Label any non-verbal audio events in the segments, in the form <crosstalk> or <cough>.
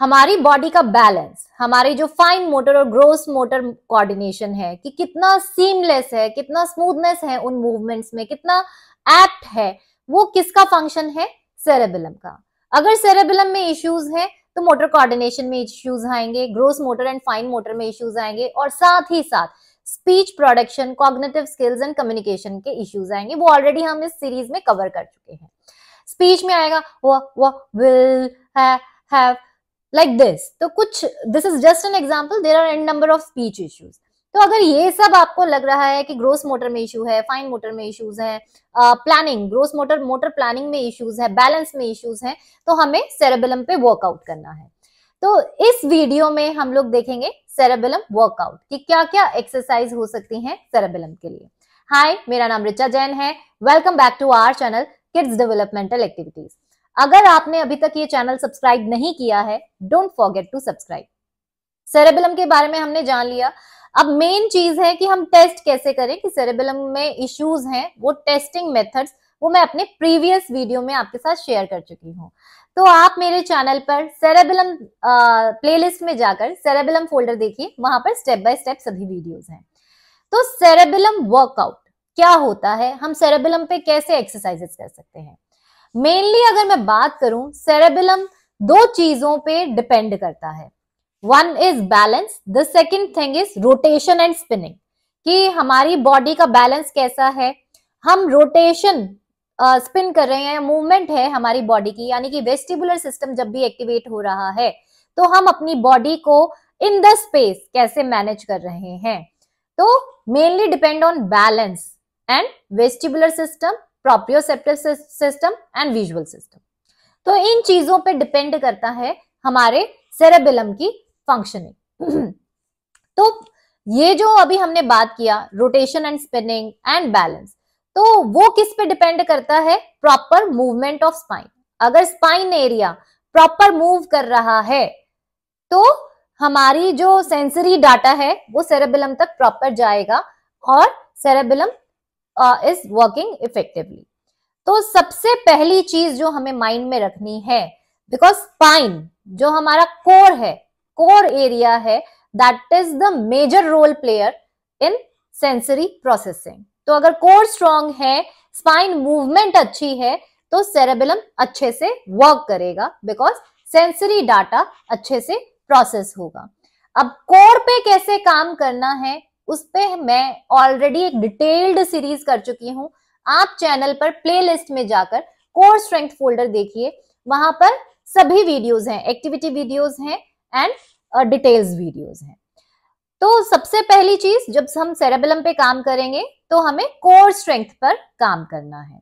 हमारी बॉडी का बैलेंस हमारी जो फाइन मोटर और ग्रोस मोटर कोऑर्डिनेशन है कि कितना सीमलेस है कितना स्मूथनेस है उन मूवमेंट्स में कितना एक्ट है वो किसका फंक्शन है सेरेबिलम का अगर सेरेबिलम में इश्यूज है तो मोटर कोऑर्डिनेशन में इश्यूज आएंगे gross motor and fine motor में इश्यूज आएंगे और साथ ही साथ speech production cognitive skills and communication के इश्यूज आएंगे वो ऑलरेडी हम इस सीरीज में कवर कर चुके हैं स्पीच में आएगा वो वो विल हैव लाइक दिस तो कुछ this is just an example there are an number of speech issues तो अगर ये सब आपको लग रहा है कि ग्रोस मोटर में इशू है फाइन मोटर में इश्यूज है planning gross motor motor planning में इश्यूज है बैलेंस में इश्यूज है तो हमें सेरेबिलम पे वर्कआउट करना है तो इस वीडियो में हम लोग देखेंगे सेरेबिलम वर्कआउट कि क्या क्या एक्सरसाइज हो सकती हैं सेरेबिलम के लिए हाय मेरा नाम रिचा जैन है welcome back to our channel kids developmental activities अगर आपने अभी तक ये चैनल सब्सक्राइब नहीं किया है don't forget to subscribe cerebellum के बारे में हमने जान लिया अब मेन चीज है कि हम टेस्ट कैसे करें कि सेरेबिलम में इश्यूज हैं वो टेस्टिंग मेथड्स वो मैं अपने प्रीवियस वीडियो में आपके साथ शेयर कर चुकी हूँ तो आप मेरे चैनल पर सेरेबिलम प्लेलिस्ट में जाकर सेरेबिलम फोल्डर देखिए वहां पर स्टेप बाय स्टेप सभी वीडियोज हैं तो सेरेबिलम वर्कआउट क्या होता है हम सेरेबिलम पे कैसे एक्सरसाइजेस कर सकते हैं मेनली अगर मैं बात करूं सेरेबिलम दो चीजों पे डिपेंड करता है one is balance the second thing is rotation and spinning कि हमारी बॉडी का बैलेंस कैसा है हम रोटेशन स्पिन uh, कर रहे हैं मूवमेंट है हमारी बॉडी की यानी कि वेस्टिबुलर सिस्टम जब भी एक्टिवेट हो रहा है तो हम अपनी बॉडी को इन द स्पेस कैसे मैनेज कर रहे हैं तो mainly depend on balance and vestibular system proprioceptive system and visual system तो इन चीजों पे डिपेंड करता है हमारे सेरेबिलम की फंक्शनिंग <clears throat> तो ये जो अभी हमने बात किया rotation and spinning and balance तो वो किस पे डिपेंड करता है प्रॉपर मूवमेंट ऑफ स्पाइन अगर स्पाइन एरिया प्रॉपर मूव कर रहा है तो हमारी जो सेंसरी डाटा है वो सेरेबिलम तक प्रॉपर जाएगा और सेरेबिलम इज वर्किंग इफेक्टिवली तो सबसे पहली चीज जो हमें माइंड में रखनी है बिकॉज स्पाइन जो हमारा कोर है कोर एरिया है that is the major role player in sensory processing तो अगर कोर स्ट्रांग है स्पाइन मूवमेंट अच्छी है तो सेरेबिलम अच्छे से वर्क करेगा बिकॉज सेंसरी डाटा अच्छे से प्रोसेस होगा अब कोर पे कैसे काम करना है उस पर मैं ऑलरेडी एक डिटेल्ड सीरीज कर चुकी हूँ आप चैनल पर प्लेलिस्ट में जाकर कोर स्ट्रेंथ फोल्डर देखिए वहां पर सभी वीडियोस हैं एक्टिविटी वीडियोस हैं एंड डिटेल्स वीडियोस हैं तो सबसे पहली चीज जब हम सेरेबलम पे काम करेंगे तो हमें कोर स्ट्रेंथ पर काम करना है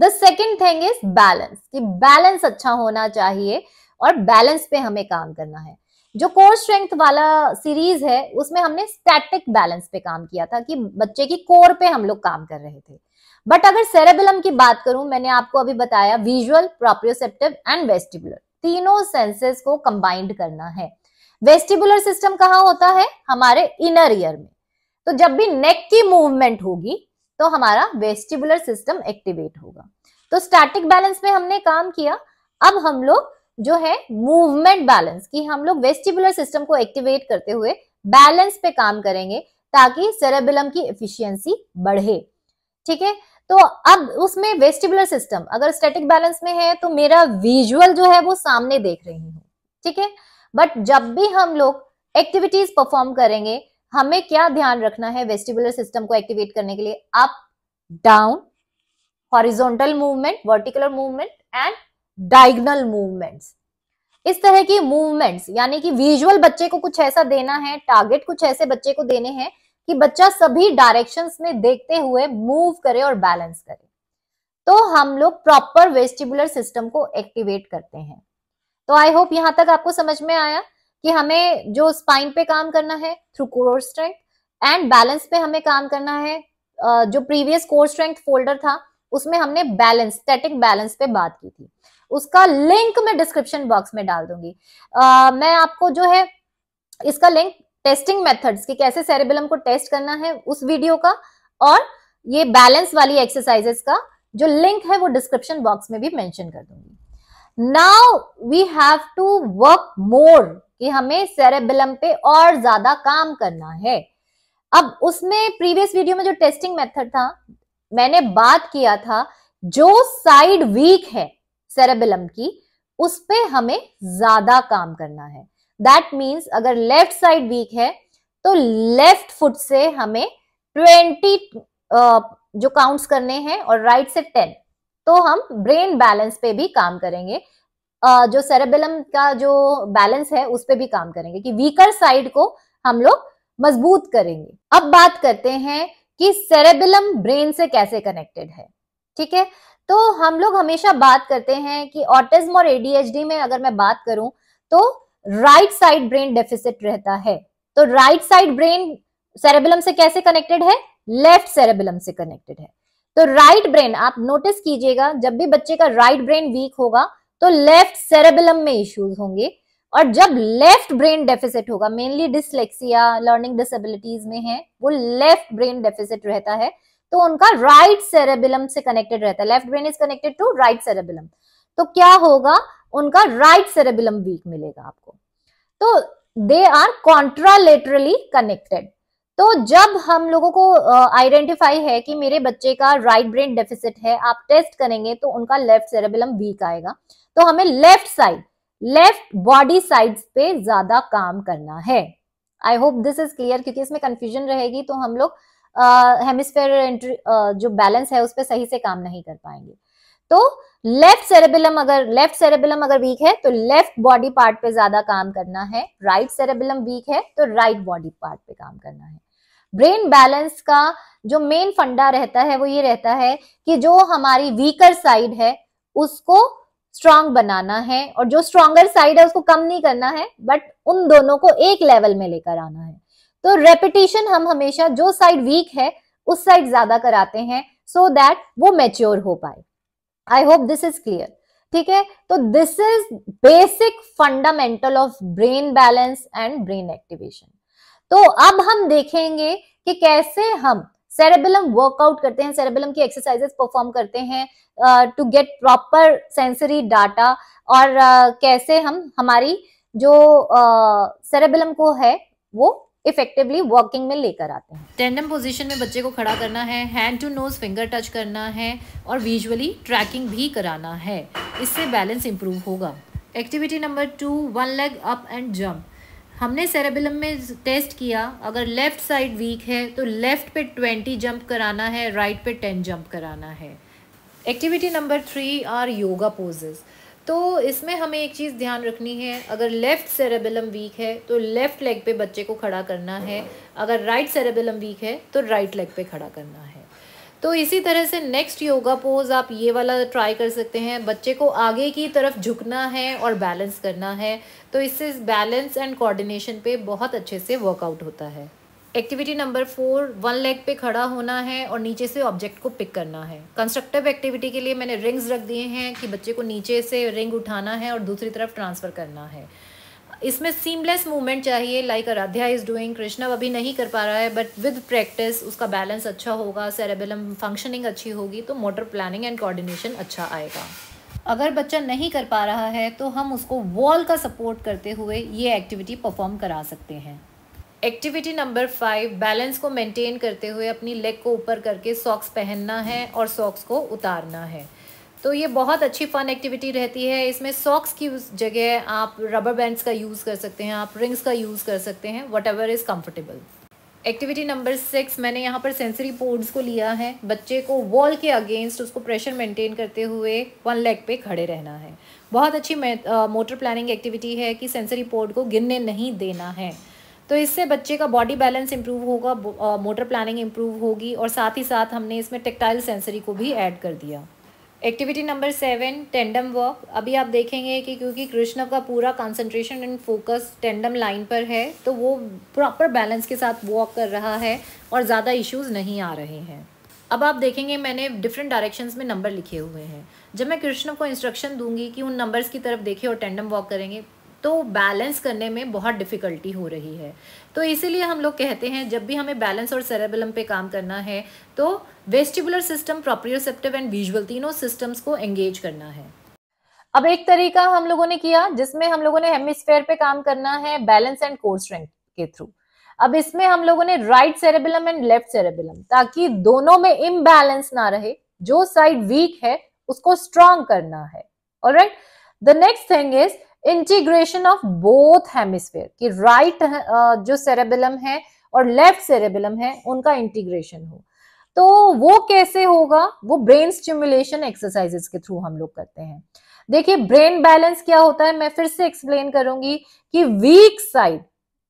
the second thing is balance कि बैलेंस अच्छा होना चाहिए और बैलेंस पे हमें काम करना है जो कोर स्ट्रेंथ वाला सीरीज है उसमें हमने स्टैटिक बैलेंस पे काम किया था कि बच्चे की कोर पे हम लोग काम कर रहे थे बट अगर सेरेबिलम की बात करूं मैंने आपको अभी बताया विजुअल प्रोप्रियोसेप्टिव एंड वेस्टिबुलर तीनों सेंसेस को कंबाइंड करना है वेस्टिबुलर सिस्टम कहाँ होता है हमारे इनर ईयर में तो जब भी नेक की मूवमेंट होगी तो हमारा वेस्टिबुलर सिस्टम एक्टिवेट होगा तो स्टैटिक बैलेंस में हमने काम किया अब हम लोग जो है मूवमेंट बैलेंस कि हम लोग वेस्टिबुलर सिस्टम को एक्टिवेट करते हुए बैलेंस पे काम करेंगे ताकि सेरेबिलम की एफिशिएंसी बढ़े ठीक है तो अब उसमें वेस्टिबुलर सिस्टम अगर स्टैटिक बैलेंस में है तो मेरा विजुअल जो है वो सामने देख रही हूँ ठीक है बट जब भी हम लोग एक्टिविटीज परफॉर्म करेंगे हमें क्या ध्यान रखना है वेस्टिबुलर सिस्टम को एक्टिवेट करने के लिए up down horizontal movement vertical movement and diagonal movements इस तरह की मूवमेंट्स यानी कि विजुअल बच्चे को कुछ ऐसा देना है टारगेट कुछ ऐसे बच्चे को देने हैं कि बच्चा सभी डायरेक्शंस में देखते हुए मूव करे और बैलेंस करे तो हम लोग प्रॉपर वेस्टिबुलर सिस्टम को एक्टिवेट करते हैं तो आई होप यहाँ तक आपको समझ में आया कि हमें जो स्पाइन पे काम करना है through core strength and balance पे हमें काम करना है जो प्रीवियस कोर स्ट्रेंथ फोल्डर था उसमें हमने बैलेंस स्टैटिक बैलेंस पे बात की थी उसका लिंक मैं डिस्क्रिप्शन बॉक्स में डाल दूंगी आ, मैं आपको जो है इसका लिंक टेस्टिंग मेथड्स कि कैसे सेरेबिलम को टेस्ट करना है उस वीडियो का और ये बैलेंस वाली एक्सरसाइजेस का जो लिंक है वो डिस्क्रिप्शन बॉक्स में भी मेंशन कर दूंगी now we have to work more कि हमें सेरेबिलम पे और ज्यादा काम करना है अब उसमें प्रीवियस वीडियो में जो टेस्टिंग मेथड था मैंने बात किया था जो साइड वीक है सेरेबेलम की उस पर हमें ज्यादा काम करना है दैट मीन्स अगर लेफ्ट साइड वीक है तो लेफ्ट फुट से हमें ट्वेंटी जो काउंट्स करने हैं और राइट right से टेन तो हम ब्रेन बैलेंस पे भी काम करेंगे जो सेरेबेलम का जो बैलेंस है उस पर भी काम करेंगे कि वीकर साइड को हम लोग मजबूत करेंगे अब बात करते हैं कि सेरेबेलम ब्रेन से कैसे कनेक्टेड है ठीक है तो हम लोग हमेशा बात करते हैं कि ऑटिज्म और एडीएचडी में अगर मैं बात करूं तो राइट साइड ब्रेन डेफिसिट रहता है तो राइट साइड ब्रेन सेरेबिलम से कैसे कनेक्टेड है लेफ्ट सेरेबिलम से कनेक्टेड है तो राइट ब्रेन आप नोटिस कीजिएगा जब भी बच्चे का राइट ब्रेन वीक होगा तो लेफ्ट सेरेबिलम में इश्यूज होंगे और जब लेफ्ट ब्रेन डेफिसिट होगा मेनली डिसलेक्सिया लर्निंग डिसेबिलिटीज में है वो लेफ्ट ब्रेन डेफिसिट रहता है तो उनका राइट सेरेबिलम से कनेक्टेड रहता है left brain is connected to right cerebellum तो क्या होगा उनका राइट सेरेबिलम वीक मिलेगा आपको तो दे आर कॉन्ट्रालेटरली कनेक्टेड तो जब हम लोगों को आइडेंटिफाई uh, है कि मेरे बच्चे का राइट ब्रेन डेफिसिट है आप टेस्ट करेंगे तो उनका लेफ्ट सेरेबिलम वीक आएगा तो हमें left side left body side पे ज्यादा काम करना है I hope this is clear क्योंकि इसमें कंफ्यूजन रहेगी तो हम लोग हेमिस्फेयर जो बैलेंस है उस पर सही से काम नहीं कर पाएंगे तो लेफ्ट सेरेबिलम अगर लेफ्ट सेरेबिलम अगर वीक है तो लेफ्ट बॉडी पार्ट पे ज्यादा काम करना है राइट सेरेबिलम वीक है तो राइट बॉडी पार्ट पे काम करना है ब्रेन बैलेंस का जो मेन फंडा रहता है वो ये रहता है कि जो हमारी वीकर साइड है उसको स्ट्रांग बनाना है और जो स्ट्रांगर साइड है उसको कम नहीं करना है बट उन दोनों को एक लेवल में लेकर आना है तो रेपिटेशन हम हमेशा जो साइड वीक है उस साइड ज्यादा कराते हैं सो so दैट वो मेच्योर हो पाए I hope this is clear ठीक है तो this is basic fundamental of brain balance and brain activation तो अब हम देखेंगे कि कैसे हम सेरेबिलम वर्कआउट करते हैं सेरेबिलम की एक्सरसाइजेस परफॉर्म करते हैं to get proper sensory data और uh, कैसे हम हमारी जो सेरेबिलम uh, को है वो इफेक्टिवली वर्किंग में लेकर आते हैं टेंडम पोजीशन में बच्चे को खड़ा करना है hand to nose finger touch करना है और विजुअली ट्रैकिंग भी कराना है इससे बैलेंस इंप्रूव होगा activity number two one leg up and jump हमने सेरेबिलम में टेस्ट किया अगर लेफ़्ट साइड वीक है तो लेफ़्ट पे ट्वेंटी जंप कराना है राइट पे टेन जंप कराना है activity number three are yoga poses तो इसमें हमें एक चीज़ ध्यान रखनी है अगर लेफ़्ट सेरेबेलम वीक है तो लेफ़्ट लेग पे बच्चे को खड़ा करना है अगर राइट सेरेबेलम वीक है तो राइट लेग पे खड़ा करना है तो इसी तरह से नेक्स्ट योगा पोज आप ये वाला ट्राई कर सकते हैं बच्चे को आगे की तरफ झुकना है और बैलेंस करना है तो इससे बैलेंस एंड कोऑर्डिनेशन पे बहुत अच्छे से वर्कआउट होता है activity number four one leg पे खड़ा होना है और नीचे से ऑब्जेक्ट को पिक करना है कंस्ट्रक्टिव एक्टिविटी के लिए मैंने रिंग्स रख दिए हैं कि बच्चे को नीचे से रिंग उठाना है और दूसरी तरफ ट्रांसफ़र करना है इसमें सीमलेस मूवमेंट चाहिए like Aradhya is doing Krishna अभी नहीं कर पा रहा है बट विद प्रैक्टिस उसका बैलेंस अच्छा होगा सेरेबेलम फंक्शनिंग अच्छी होगी तो मोटर प्लानिंग एंड कोऑर्डिनेशन अच्छा आएगा अगर बच्चा नहीं कर पा रहा है तो हम उसको वॉल का सपोर्ट करते हुए ये एक्टिविटी परफॉर्म करा सकते हैं एक्टिविटी नंबर फाइव बैलेंस को मेंटेन करते हुए अपनी लेग को ऊपर करके सॉक्स पहनना है और सॉक्स को उतारना है तो ये बहुत अच्छी फ़न एक्टिविटी रहती है इसमें सॉक्स की जगह आप रबर बैंड्स का यूज़ कर सकते हैं आप रिंग्स का यूज़ कर सकते हैं whatever is comfortable activity number six मैंने यहाँ पर सेंसरी पोर्ड्स को लिया है बच्चे को वॉल के अगेंस्ट उसको प्रेशर मेंटेन करते हुए वन लेग पे खड़े रहना है बहुत अच्छी मोटर प्लानिंग एक्टिविटी है कि सेंसरी पोर्ड को गिरने नहीं देना है तो इससे बच्चे का बॉडी बैलेंस इंप्रूव होगा मोटर प्लानिंग इंप्रूव होगी और साथ ही साथ हमने इसमें टेक्टाइल सेंसरी को भी ऐड कर दिया activity number seven tandem walk अभी आप देखेंगे कि क्योंकि कृष्णव का पूरा concentration and focus tandem line पर है तो वो प्रॉपर बैलेंस के साथ वॉक कर रहा है और ज़्यादा इश्यूज नहीं आ रहे हैं अब आप देखेंगे मैंने डिफरेंट डायरेक्शंस में नंबर लिखे हुए हैं जब मैं कृष्ण को इंस्ट्रक्शन दूंगी कि उन नंबर्स की तरफ देखें और टेंडम वॉक करेंगे तो बैलेंस करने में बहुत डिफ़िकल्टी हो रही है तो इसीलिए हम लोग कहते हैं जब भी हमें बैलेंस और सेरेबलम पे काम करना है तो vestibular system proprioceptive and visual तीनों सिस्टम्स को एंगेज करना है अब एक तरीका हम लोगों ने किया जिसमें हम लोगों ने हेमिस्फेयर पे काम करना है बैलेंस एंड कोर स्ट्रेंथ के थ्रू अब इसमें हम लोगों ने right cerebellum and left cerebellum ताकि दोनों में इम्बैलेंस ना रहे जो साइड वीक है उसको स्ट्रांग करना है alright the next thing is integration of both hemisphere कि राइट uh, जो सेरेबिलम है और लेफ्ट सेरेबिलम है उनका इंटीग्रेशन हो तो वो कैसे होगा वो ब्रेन स्टिमुलेशन एक्सरसाइजेस के थ्रू हम लोग करते हैं देखिए ब्रेन बैलेंस क्या होता है मैं फिर से एक्सप्लेन करूंगी कि वीक साइड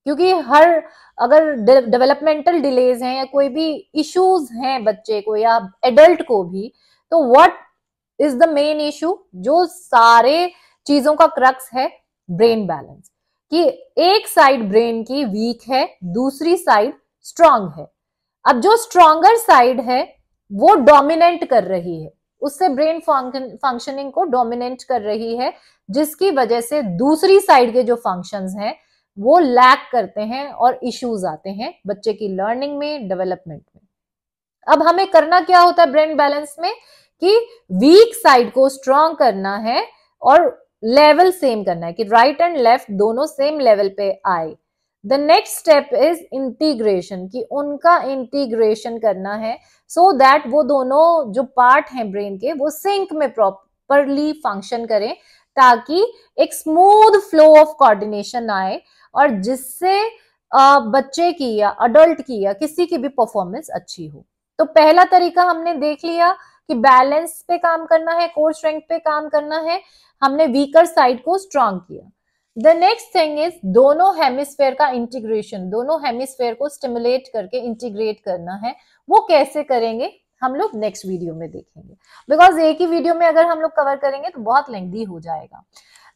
क्योंकि हर अगर डेवलपमेंटल डिलेज हैं या कोई भी इश्यूज हैं बच्चे को या एडल्ट को भी तो what is the main issue जो सारे चीजों का क्रक्स है ब्रेन बैलेंस कि एक साइड ब्रेन की वीक है दूसरी साइड स्ट्रांग है अब जो स्ट्रांगर साइड है वो डोमिनेंट कर रही है उससे ब्रेन फंक्शनिंग को डोमिनेंट कर रही है जिसकी वजह से दूसरी साइड के जो फंक्शंस हैं वो लैक करते हैं और इश्यूज आते हैं बच्चे की लर्निंग में डेवलपमेंट में अब हमें करना क्या होता है ब्रेन बैलेंस में कि वीक साइड को स्ट्रांग करना है और लेवल सेम करना है कि राइट एंड लेफ्ट दोनों सेम लेवल पे आए the next step is integration कि उनका इंटीग्रेशन करना है सो so दैट वो दोनों जो पार्ट हैं ब्रेन के वो सिंक में प्रॉपरली फंक्शन करें ताकि एक स्मूथ फ्लो ऑफ कोऑर्डिनेशन आए और जिससे बच्चे की या अडल्ट की या किसी की भी परफॉर्मेंस अच्छी हो तो पहला तरीका हमने देख लिया कि बैलेंस पे काम करना है कोर स्ट्रेंथ पे काम करना है हमने वीकर साइड को स्ट्रांग किया द नेक्स्ट थिंग इज दोनों हेमिस्फेयर का इंटीग्रेशन दोनों हेमिस्फेयर को स्टिमुलेट करके इंटीग्रेट करना है वो कैसे करेंगे हम लोग नेक्स्ट वीडियो में देखेंगे बिकॉज एक ही वीडियो में अगर हम लोग कवर करेंगे तो बहुत लेंदी हो जाएगा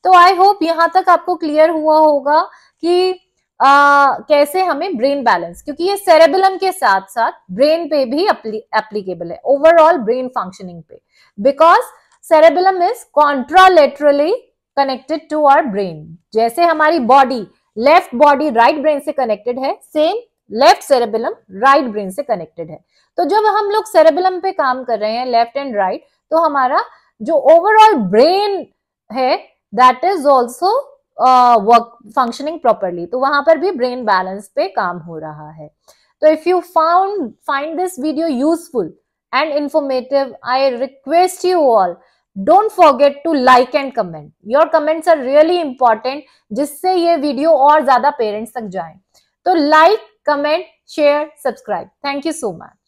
तो आई होप यहां तक आपको क्लियर हुआ होगा कि आ, कैसे हमें ब्रेन बैलेंस क्योंकि ये सेरेबिलम के साथ साथ ब्रेन पे भी एप्लीकेबल है ओवरऑल ब्रेन फंक्शनिंग पे because cerebellum is contralaterally connected to our brain जैसे हमारी body left body right brain से कनेक्टेड है same left cerebellum right brain से कनेक्टेड है तो जब हम लोग सेरेबिलम पे काम कर रहे हैं लेफ्ट एंड राइट तो हमारा जो ओवरऑल ब्रेन है that is also work functioning properly तो वहां पर भी ब्रेन बैलेंस पे काम हो रहा है तो if you found find this video useful and informative I request you all don't forget to like and comment your comments are really important जिससे ये वीडियो और ज्यादा पेरेंट्स तक जाए तो like comment share subscribe thank you so much